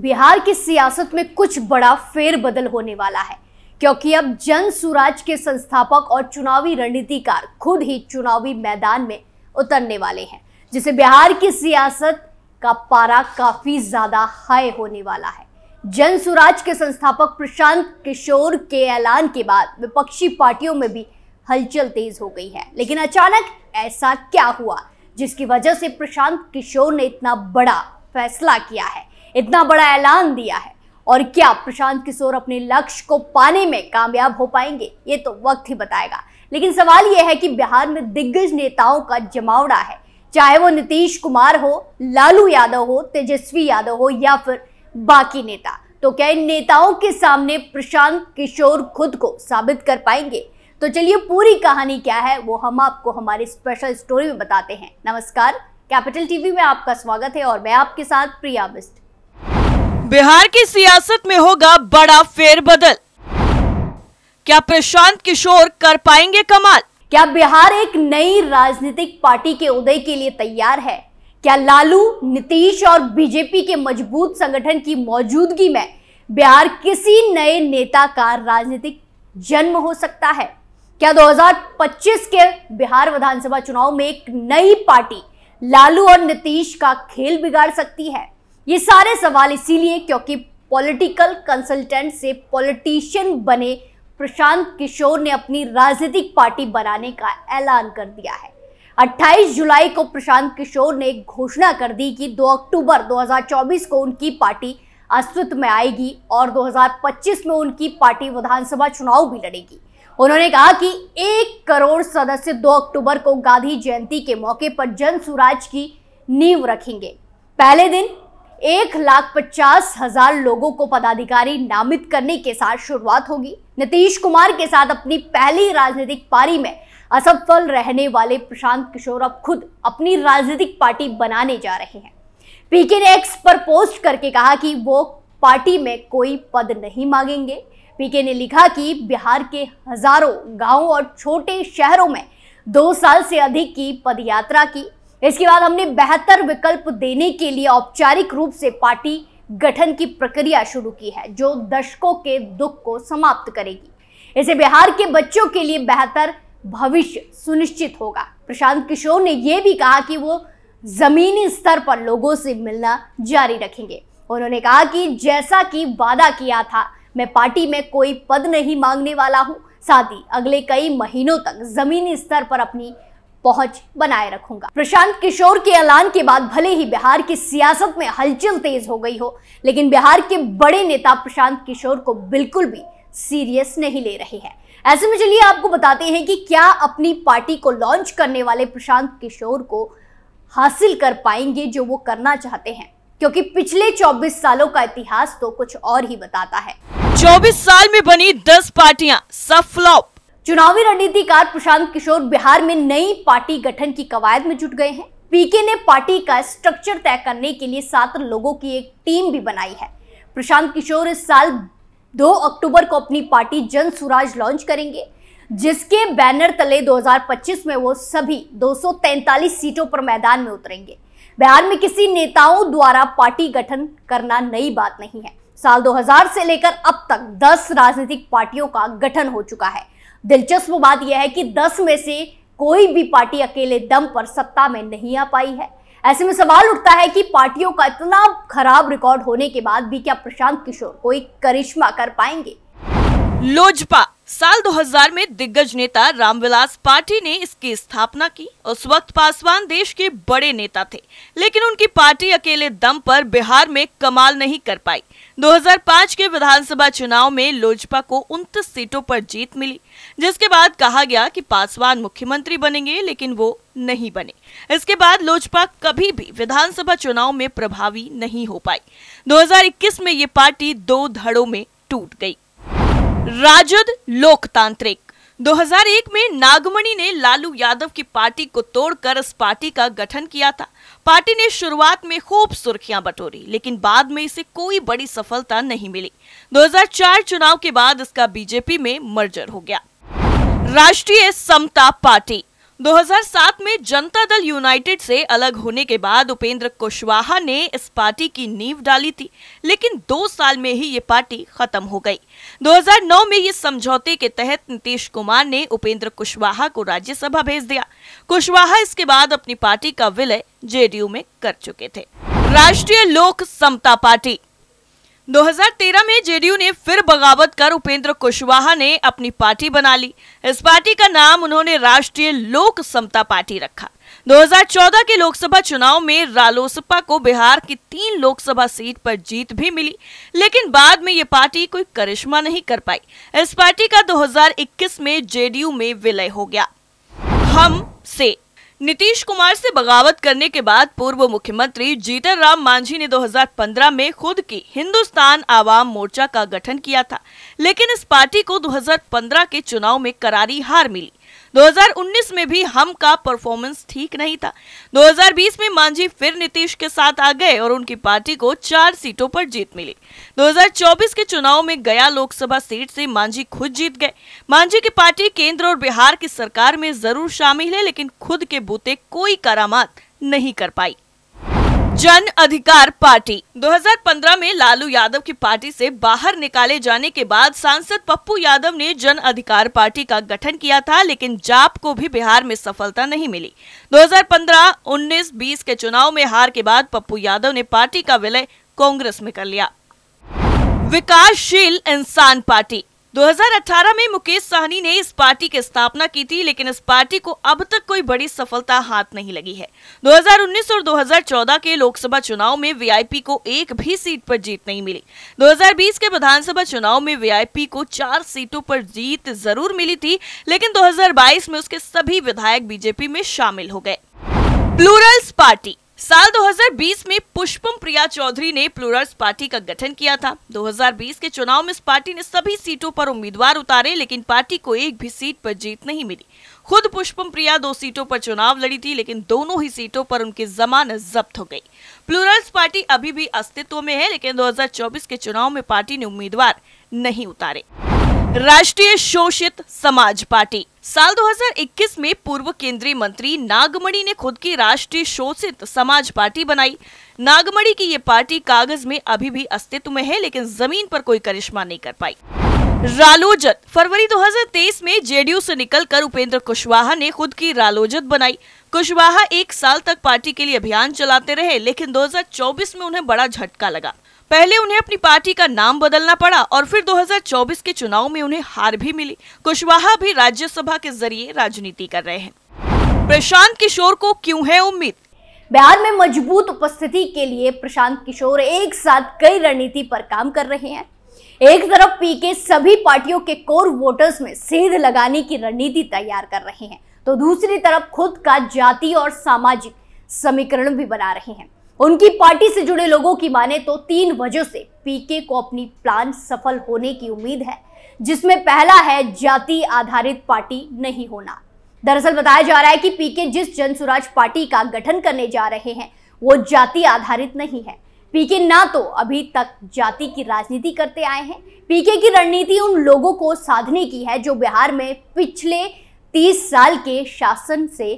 बिहार की सियासत में कुछ बड़ा फेरबदल होने वाला है क्योंकि अब जन सुराज के संस्थापक और चुनावी रणनीतिकार खुद ही चुनावी मैदान में उतरने वाले हैं जिसे बिहार की सियासत का पारा काफी ज्यादा हाई होने वाला है जन सुराज के संस्थापक प्रशांत किशोर के ऐलान के बाद विपक्षी पार्टियों में भी हलचल तेज हो गई है लेकिन अचानक ऐसा क्या हुआ जिसकी वजह से प्रशांत किशोर ने इतना बड़ा फैसला किया है इतना बड़ा ऐलान दिया है और क्या प्रशांत किशोर अपने लक्ष्य को पाने में कामयाब हो पाएंगे ये तो वक्त ही बताएगा लेकिन सवाल यह है कि बिहार में दिग्गज नेताओं का जमावड़ा है चाहे वो नीतीश कुमार हो लालू यादव हो तेजस्वी यादव हो या फिर बाकी नेता तो क्या इन नेताओं के सामने प्रशांत किशोर खुद को साबित कर पाएंगे तो चलिए पूरी कहानी क्या है वो हम आपको हमारे स्पेशल स्टोरी में बताते हैं नमस्कार कैपिटल टीवी में आपका स्वागत है और मैं आपके साथ प्रिया बिस्ट बिहार की सियासत में होगा बड़ा फेरबदल क्या प्रशांत किशोर कर पाएंगे कमाल क्या बिहार एक नई राजनीतिक पार्टी के उदय के लिए तैयार है क्या लालू नीतीश और बीजेपी के मजबूत संगठन की मौजूदगी में बिहार किसी नए नेता का राजनीतिक जन्म हो सकता है क्या 2025 के बिहार विधानसभा चुनाव में एक नई पार्टी लालू और नीतीश का खेल बिगाड़ सकती है ये सारे सवाल इसीलिए क्योंकि पॉलिटिकल कंसल्टेंट से पॉलिटिशियन बने प्रशांत किशोर ने अपनी राजनीतिक पार्टी बनाने का ऐलान कर दिया है 28 जुलाई को प्रशांत किशोर ने घोषणा कर दी कि 2 अक्टूबर 2024 को उनकी पार्टी अस्तित्व में आएगी और 2025 में उनकी पार्टी विधानसभा चुनाव भी लड़ेगी उन्होंने कहा कि एक करोड़ सदस्य 2 अक्टूबर को गांधी जयंती के मौके पर जन स्वराज की नींव रखेंगे पहले दिन एक लाख पचास हजार लोगों को पदाधिकारी नामित करने के साथ शुरुआत होगी नीतीश कुमार के साथ अपनी पहली राजनीतिक पारी में असफल रहने वाले प्रशांत किशोर अब खुद अपनी राजनीतिक पार्टी बनाने जा रहे हैं पीके ने एक्स पर पोस्ट करके कहा कि वो पार्टी में कोई पद नहीं मांगेंगे पीके ने लिखा कि बिहार के हजारों गांवों और छोटे शहरों में दो साल से अधिक की पदयात्रा की इसके बाद हमने बेहतर विकल्प देने के लिए औपचारिक रूप से पार्टी गठन की प्रक्रिया शुरू की है जो दशकों के दुख को समाप्त करेगी इसे बिहार के बच्चों के लिए बेहतर भविष्य सुनिश्चित होगा प्रशांत किशोर ने यह भी कहा कि वो जमीनी स्तर पर लोगों से मिलना जारी रखेंगे उन्होंने कहा कि जैसा कि वादा किया था मैं पार्टी में कोई पद नहीं मांगने वाला हूं साथ ही अगले कई महीनों तक जमीनी स्तर पर अपनी पहुंच बनाए रखूंगा प्रशांत किशोर के ऐलान के बाद भले ही बिहार की सियासत में हलचल तेज हो गई हो लेकिन बिहार के बड़े नेता प्रशांत किशोर को बिल्कुल भी सीरियस नहीं ले रहे हैं ऐसे में चलिए आपको बताते हैं कि क्या अपनी पार्टी को लॉन्च करने वाले प्रशांत किशोर को हासिल कर पाएंगे जो वो करना चाहते हैं क्योंकि पिछले 24 सालों का इतिहास तो कुछ और ही बताता है 24 साल में बनी 10 पार्टियां सब फ्लॉप चुनावी रणनीतिकार प्रशांत किशोर बिहार में नई पार्टी गठन की कवायद में जुट गए हैं पीके ने पार्टी का स्ट्रक्चर तय करने के लिए सात लोगों की एक टीम भी बनाई है प्रशांत किशोर इस साल 2 अक्टूबर को अपनी पार्टी जन सुराज लॉन्च करेंगे जिसके बैनर तले 2025 में वो सभी 243 सीटों पर मैदान में उतरेंगे बिहार में किसी नेताओं द्वारा पार्टी गठन करना नई बात नहीं है साल 2000 से लेकर अब तक 10 राजनीतिक पार्टियों का गठन हो चुका है दिलचस्प बात यह है कि दस में से कोई भी पार्टी अकेले दम पर सत्ता में नहीं आ पाई है ऐसे में सवाल उठता है कि पार्टियों का इतना खराब रिकॉर्ड होने के बाद भी क्या प्रशांत किशोर कोई करिश्मा कर पाएंगे लोजपा साल 2000 में दिग्गज नेता रामविलास पार्टी ने इसकी स्थापना की उस वक्त पासवान देश के बड़े नेता थे लेकिन उनकी पार्टी अकेले दम पर बिहार में कमाल नहीं कर पाई 2005 के विधानसभा चुनाव में लोजपा को उनतीस सीटों पर जीत मिली जिसके बाद कहा गया कि पासवान मुख्यमंत्री बनेंगे लेकिन वो नहीं बने इसके बाद लोजपा कभी भी विधानसभा चुनाव में प्रभावी नहीं हो पाई दो में ये पार्टी दो धड़ों में टूट गई राजद लोकतांत्रिक 2001 में नागमणि ने लालू यादव की पार्टी को तोड़कर इस पार्टी का गठन किया था पार्टी ने शुरुआत में खूब सुर्खियां बटोरी लेकिन बाद में इसे कोई बड़ी सफलता नहीं मिली 2004 चुनाव के बाद इसका बीजेपी में मर्जर हो गया राष्ट्रीय समता पार्टी 2007 में जनता दल यूनाइटेड से अलग होने के बाद उपेंद्र कुशवाहा ने इस पार्टी की नींव डाली थी लेकिन दो साल में ही ये पार्टी खत्म हो गई 2009 में ये समझौते के तहत नीतीश कुमार ने उपेंद्र कुशवाहा को राज्यसभा भेज दिया कुशवाहा इसके बाद अपनी पार्टी का विलय जेडीयू में कर चुके थे राष्ट्रीय लोक समता पार्टी 2013 में जेडीयू ने फिर बगावत कर उपेंद्र कुशवाहा ने अपनी पार्टी बना ली इस पार्टी का नाम उन्होंने राष्ट्रीय लोक समता पार्टी रखा 2014 के लोकसभा चुनाव में रालोसपा को बिहार की तीन लोकसभा सीट पर जीत भी मिली लेकिन बाद में ये पार्टी कोई करिश्मा नहीं कर पाई इस पार्टी का 2021 में जेडीयू में विलय हो गया हम से नीतीश कुमार से बगावत करने के बाद पूर्व मुख्यमंत्री जीतन राम मांझी ने 2015 में खुद की हिंदुस्तान आवाम मोर्चा का गठन किया था लेकिन इस पार्टी को 2015 के चुनाव में करारी हार मिली 2019 में भी हम का परफॉर्मेंस ठीक नहीं था 2020 में मांझी फिर नीतीश के साथ आ गए और उनकी पार्टी को चार सीटों पर जीत मिली 2024 के चुनाव में गया लोकसभा सीट से मांझी खुद जीत गए मांझी की पार्टी केंद्र और बिहार की सरकार में जरूर शामिल है लेकिन खुद के बूते कोई करामात नहीं कर पाई जन अधिकार पार्टी 2015 में लालू यादव की पार्टी से बाहर निकाले जाने के बाद सांसद पप्पू यादव ने जन अधिकार पार्टी का गठन किया था लेकिन जाप को भी बिहार में सफलता नहीं मिली 2015, 19, 20 के चुनाव में हार के बाद पप्पू यादव ने पार्टी का विलय कांग्रेस में कर लिया विकासशील इंसान पार्टी 2018 में मुकेश सहनी ने इस पार्टी की स्थापना की थी लेकिन इस पार्टी को अब तक कोई बड़ी सफलता हाथ नहीं लगी है 2019 और 2014 के लोकसभा चुनाव में वीआईपी को एक भी सीट पर जीत नहीं मिली 2020 के विधानसभा चुनाव में वीआईपी को चार सीटों पर जीत जरूर मिली थी लेकिन 2022 में उसके सभी विधायक बीजेपी में शामिल हो गए प्लूरल्स पार्टी साल 2020 में पुष्पम प्रिया चौधरी ने प्लूरल्स पार्टी का गठन किया था 2020 के चुनाव में इस पार्टी ने सभी सीटों पर उम्मीदवार उतारे लेकिन पार्टी को एक भी सीट पर जीत नहीं मिली खुद पुष्पम प्रिया दो सीटों पर चुनाव लड़ी थी लेकिन दोनों ही सीटों पर उनकी जमानत जब्त हो गई प्लूरल्स पार्टी अभी भी अस्तित्व में है लेकिन दो के चुनाव में पार्टी ने उम्मीदवार नहीं उतारे राष्ट्रीय शोषित समाज पार्टी साल 2021 में पूर्व केंद्रीय मंत्री नागमणि ने खुद की राष्ट्रीय शोषित समाज पार्टी बनाई नागमणि की ये पार्टी कागज में अभी भी अस्तित्व में है लेकिन जमीन पर कोई करिश्मा नहीं कर पाई रालोजत फरवरी 2023 में जेडीयू से निकलकर उपेंद्र कुशवाहा ने खुद की रालोजत बनाई कुशवाहा एक साल तक पार्टी के लिए अभियान चलाते रहे लेकिन 2024 में उन्हें बड़ा झटका लगा पहले उन्हें अपनी पार्टी का नाम बदलना पड़ा और फिर 2024 के चुनाव में उन्हें हार भी मिली कुशवाहा भी राज्यसभा के जरिए राजनीति कर रहे हैं प्रशांत किशोर को क्यों है उम्मीद बिहार में मजबूत उपस्थिति के लिए प्रशांत किशोर एक साथ कई रणनीति पर काम कर रहे हैं एक तरफ पी के सभी पार्टियों के कोर वोटर्स में सेध लगाने की रणनीति तैयार कर रहे हैं तो दूसरी तरफ खुद का जाति और सामाजिक समीकरण भी बना रहे हैं उनकी पार्टी से जुड़े लोगों की माने तो तीन वजह से पीके को अपनी प्लान सफल होने की उम्मीद है जिसमें पहला है जाति आधारित पार्टी नहीं होना दरअसल बताया जा रहा है कि पीके जिस जन स्वराज पार्टी का गठन करने जा रहे हैं वो जाति आधारित नहीं है पीके ना तो अभी तक जाति की राजनीति करते आए हैं पीके की रणनीति उन लोगों को साधने की है जो बिहार में पिछले तीस साल के शासन से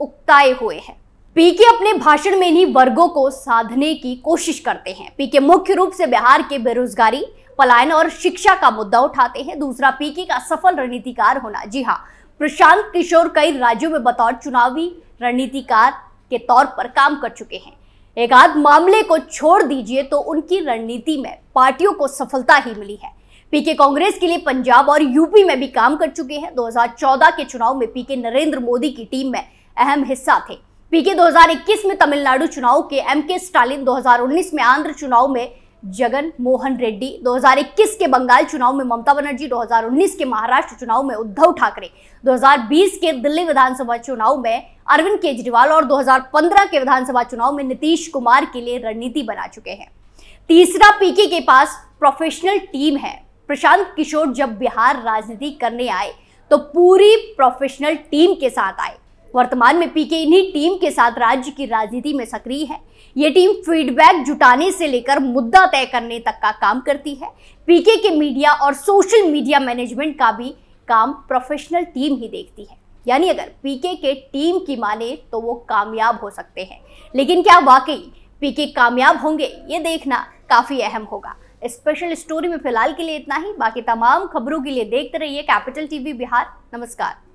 उकताए हुए हैं पीके अपने भाषण में इन्हीं वर्गों को साधने की कोशिश करते हैं पीके मुख्य रूप से बिहार के बेरोजगारी पलायन और शिक्षा का मुद्दा उठाते हैं दूसरा पीके का सफल रणनीतिकार होना जी हाँ प्रशांत किशोर कई राज्यों में बतौर चुनावी रणनीतिकार के तौर पर काम कर चुके हैं एक आध मामले को छोड़ दीजिए तो उनकी रणनीति में पार्टियों को सफलता ही मिली है पीके कांग्रेस के लिए पंजाब और यूपी में भी काम कर चुके हैं 2014 के चुनाव में पीके नरेंद्र मोदी की टीम में अहम हिस्सा थे पीके 2021 में तमिलनाडु चुनाव के एम के स्टालिन 2019 में आंध्र चुनाव में जगन मोहन रेड्डी 2021 के बंगाल चुनाव में ममता बनर्जी 2019 के महाराष्ट्र चुनाव में उद्धव ठाकरे 2020 के दिल्ली विधानसभा चुनाव में अरविंद केजरीवाल और 2015 के विधानसभा चुनाव में नीतीश कुमार के लिए रणनीति बना चुके हैं तीसरा पीके के पास प्रोफेशनल टीम है प्रशांत किशोर जब बिहार राजनीति करने आए तो पूरी प्रोफेशनल टीम के साथ आए वर्तमान में पीके इन्हीं टीम के साथ राज्य की राजनीति में सक्रिय है ये टीम फीडबैक जुटाने से लेकर मुद्दा तय करने तक का काम करती है पीके के मीडिया और सोशल मीडिया मैनेजमेंट का भी काम प्रोफेशनल टीम ही देखती है यानी अगर पीके के टीम की माने तो वो कामयाब हो सकते हैं लेकिन क्या वाकई पीके कामयाब होंगे ये देखना काफ़ी अहम होगा स्पेशल स्टोरी में फिलहाल के लिए इतना ही बाकी तमाम खबरों के लिए देखते रहिए कैपिटल टीवी बिहार नमस्कार